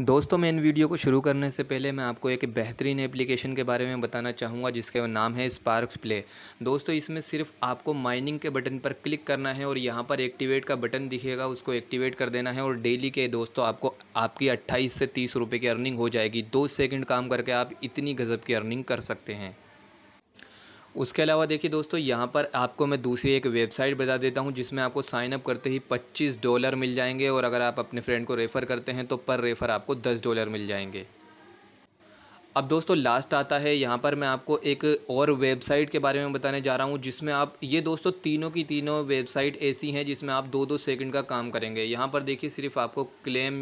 दोस्तों मैं इन वीडियो को शुरू करने से पहले मैं आपको एक बेहतरीन एप्लीकेशन के बारे में बताना चाहूँगा जिसका नाम है स्पार्क्स प्ले दोस्तों इसमें सिर्फ आपको माइनिंग के बटन पर क्लिक करना है और यहाँ पर एक्टिवेट का बटन दिखेगा उसको एक्टिवेट कर देना है और डेली के दोस्तों आपको आपकी अट्ठाईस से तीस रुपये की अर्निंग हो जाएगी दो सेकेंड काम करके आप इतनी गज़ब की अर्निंग कर सकते हैं उसके अलावा देखिए दोस्तों यहाँ पर आपको मैं दूसरी एक वेबसाइट बता देता हूँ जिसमें आपको साइनअप करते ही 25 डॉलर मिल जाएंगे और अगर आप अपने फ्रेंड को रेफ़र करते हैं तो पर रेफ़र आपको 10 डॉलर मिल जाएंगे अब दोस्तों लास्ट आता है यहाँ पर मैं आपको एक और वेबसाइट के बारे में बताने जा रहा हूँ जिसमें आप ये दोस्तों तीनों की तीनों वेबसाइट ऐसी हैं जिसमें आप दो दो सेकंड का काम करेंगे यहाँ पर देखिए सिर्फ आपको क्लेम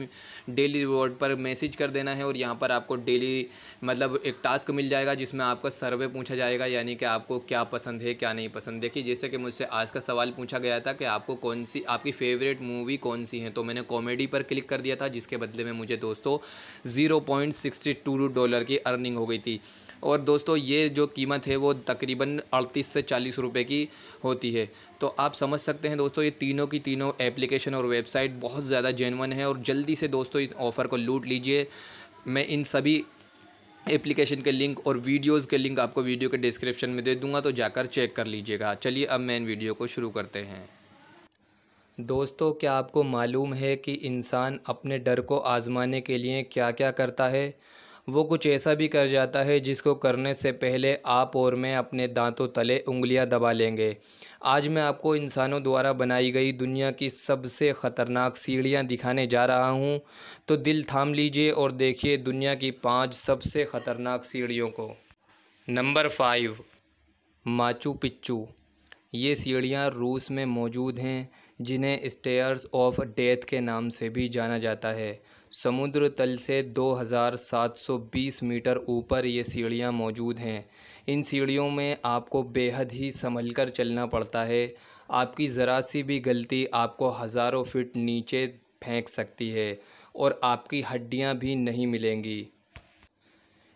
डेली रिवॉर्ड पर मैसेज कर देना है और यहाँ पर आपको डेली मतलब एक टास्क मिल जाएगा जिसमें आपका सर्वे पूछा जाएगा यानी कि आपको क्या पसंद है क्या नहीं पसंद देखिए जैसे कि मुझसे आज का सवाल पूछा गया था कि आपको कौन सी आपकी फेवरेट मूवी कौन सी है तो मैंने कॉमेडी पर क्लिक कर दिया था जिसके बदले में मुझे दोस्तों ज़ीरो डॉलर की अर्निंग हो गई थी और दोस्तों ये जो कीमत है वो तकरीबन अड़तीस से चालीस रुपए की होती है तो आप समझ सकते हैं दोस्तों ये तीनों की तीनों एप्लीकेशन और वेबसाइट बहुत ज़्यादा जेनवन है और जल्दी से दोस्तों इस ऑफ़र को लूट लीजिए मैं इन सभी एप्लीकेशन के लिंक और वीडियोज़ के लिंक आपको वीडियो के डिस्क्रिप्शन में दे दूंगा तो जाकर चेक कर लीजिएगा चलिए अब मैं इन वीडियो को शुरू करते हैं दोस्तों क्या आपको मालूम है कि इंसान अपने डर को आज़माने के लिए क्या क्या करता है वो कुछ ऐसा भी कर जाता है जिसको करने से पहले आप और मैं अपने दांतों तले उंगलियां दबा लेंगे आज मैं आपको इंसानों द्वारा बनाई गई दुनिया की सबसे ख़तरनाक सीढ़ियां दिखाने जा रहा हूं तो दिल थाम लीजिए और देखिए दुनिया की पांच सबसे ख़तरनाक सीढ़ियों को नंबर फाइव माचू पिच्चू ये सीढ़ियाँ रूस में मौजूद हैं जिन्हें स्टेयर्स ऑफ डेथ के नाम से भी जाना जाता है समुद्र तल से 2720 मीटर ऊपर ये सीढ़ियाँ मौजूद हैं इन सीढ़ियों में आपको बेहद ही संभल कर चलना पड़ता है आपकी ज़रा सी भी गलती आपको हज़ारों फिट नीचे फेंक सकती है और आपकी हड्डियाँ भी नहीं मिलेंगी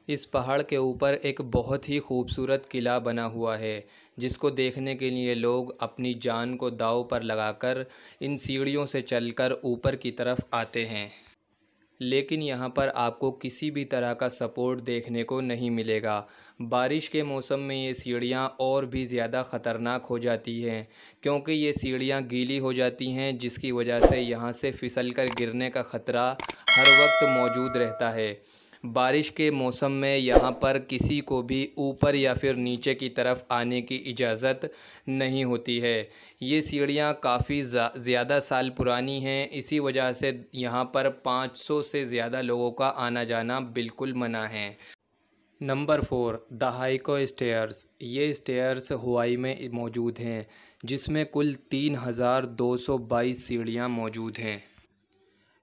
इस पहाड़ के ऊपर एक बहुत ही खूबसूरत किला बना हुआ है जिसको देखने के लिए लोग अपनी जान को दाव पर लगाकर इन सीढ़ियों से चलकर ऊपर की तरफ आते हैं लेकिन यहाँ पर आपको किसी भी तरह का सपोर्ट देखने को नहीं मिलेगा बारिश के मौसम में ये सीढ़ियाँ और भी ज़्यादा ख़तरनाक हो जाती हैं क्योंकि ये सीढ़ियाँ गीली हो जाती हैं जिसकी वजह से यहाँ से फिसल कर गिरने का ख़तरा हर वक्त मौजूद रहता है बारिश के मौसम में यहाँ पर किसी को भी ऊपर या फिर नीचे की तरफ आने की इजाज़त नहीं होती है ये सीढ़ियाँ काफ़ी ज़्यादा साल पुरानी हैं इसी वजह से यहाँ पर 500 से ज़्यादा लोगों का आना जाना बिल्कुल मना है number four the Haiku stairs ये स्टेयर्स हवाई में मौजूद हैं जिसमें कुल तीन हज़ार दो सौ बाईस सीढ़ियाँ मौजूद हैं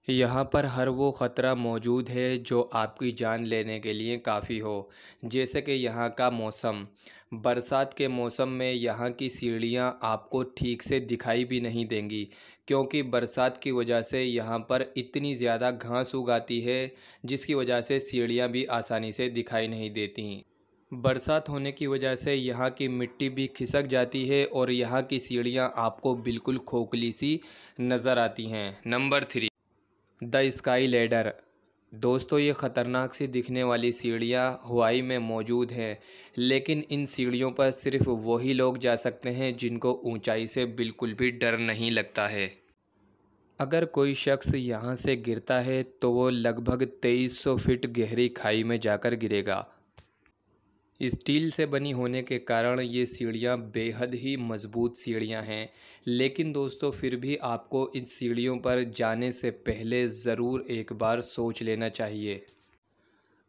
यहाँ पर हर वो ख़तरा मौजूद है जो आपकी जान लेने के लिए काफ़ी हो जैसे कि यहाँ का मौसम बरसात के मौसम में यहाँ की सीढ़ियाँ आपको ठीक से दिखाई भी नहीं देंगी क्योंकि बरसात की वजह से यहाँ पर इतनी ज़्यादा घास उगाती है जिसकी वजह से सीढ़ियाँ भी आसानी से दिखाई नहीं देती बरसात होने की वजह से यहाँ की मिट्टी भी खिसक जाती है और यहाँ की सीढ़ियाँ आपको बिल्कुल खोखली सी नज़र आती हैं number three the sky ladder दोस्तों ये ख़तरनाक सी दिखने वाली सीढ़ियाँ हवाई में मौजूद है लेकिन इन सीढ़ियों पर सिर्फ वही लोग जा सकते हैं जिनको ऊंचाई से बिल्कुल भी डर नहीं लगता है अगर कोई शख्स यहाँ से गिरता है तो वो लगभग 2300 फीट गहरी खाई में जाकर गिरेगा स्टील से बनी होने के कारण ये सीढ़ियाँ बेहद ही मज़बूत सीढ़ियाँ हैं लेकिन दोस्तों फिर भी आपको इन सीढ़ियों पर जाने से पहले ज़रूर एक बार सोच लेना चाहिए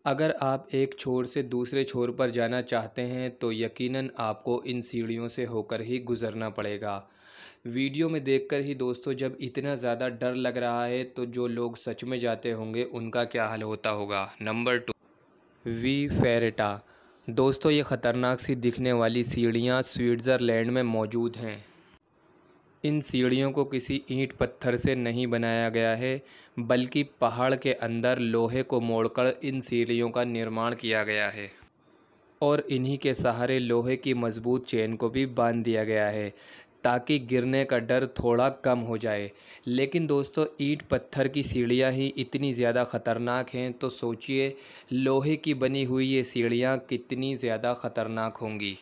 अगर आप एक छोर से दूसरे छोर पर जाना चाहते हैं तो यकीनन आपको इन सीढ़ियों से होकर ही गुज़रना पड़ेगा वीडियो में देखकर ही दोस्तों जब इतना ज़्यादा डर लग रहा है तो जो लोग सच में जाते होंगे उनका क्या हाल होता होगा नंबर टू वी फेरेटा दोस्तों ये ख़तरनाक सी दिखने वाली सीढ़ियाँ स्विट्ज़रलैंड में मौजूद हैं इन सीढ़ियों को किसी ईंट पत्थर से नहीं बनाया गया है बल्कि पहाड़ के अंदर लोहे को मोड़कर इन सीढ़ियों का निर्माण किया गया है और इन्हीं के सहारे लोहे की मज़बूत चेन को भी बांध दिया गया है ताकि गिरने का डर थोड़ा कम हो जाए लेकिन दोस्तों ईंट पत्थर की सीढ़ियाँ ही इतनी ज़्यादा ख़तरनाक हैं तो सोचिए लोहे की बनी हुई ये सीढ़ियाँ कितनी ज़्यादा ख़तरनाक होंगी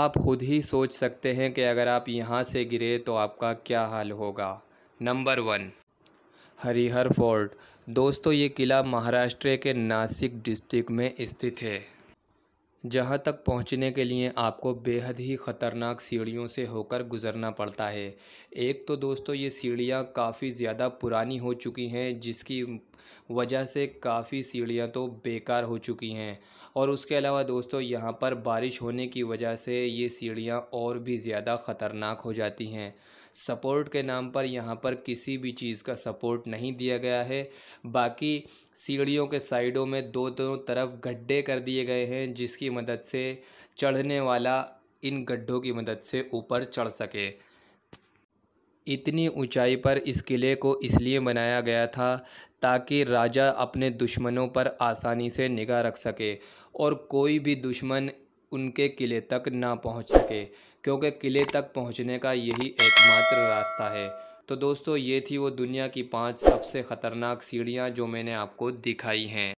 आप खुद ही सोच सकते हैं कि अगर आप यहाँ से गिरे तो आपका क्या हाल होगा नंबर वन हरिहर फोर्ट दोस्तों ये किला महाराष्ट्र के नासिक डिस्ट्रिक्ट में स्थित है जहाँ तक पहुँचने के लिए आपको बेहद ही ख़तरनाक सीढ़ियों से होकर गुज़रना पड़ता है एक तो दोस्तों ये सीढ़ियाँ काफ़ी ज़्यादा पुरानी हो चुकी हैं जिसकी वजह से काफ़ी सीढ़ियाँ तो बेकार हो चुकी हैं और उसके अलावा दोस्तों यहाँ पर बारिश होने की वजह से ये सीढ़ियाँ और भी ज़्यादा ख़तरनाक हो जाती हैं सपोर्ट के नाम पर यहाँ पर किसी भी चीज़ का सपोर्ट नहीं दिया गया है बाकी सीढ़ियों के साइडों में दो दोनों तरफ गड्ढे कर दिए गए हैं जिसकी मदद से चढ़ने वाला इन गड्ढों की मदद से ऊपर चढ़ सके इतनी ऊंचाई पर इस किले को इसलिए बनाया गया था ताकि राजा अपने दुश्मनों पर आसानी से निगाह रख सके और कोई भी दुश्मन उनके किले तक ना पहुंच सके क्योंकि किले तक पहुंचने का यही एकमात्र रास्ता है तो दोस्तों ये थी वो दुनिया की पांच सबसे ख़तरनाक सीढ़ियाँ जो मैंने आपको दिखाई हैं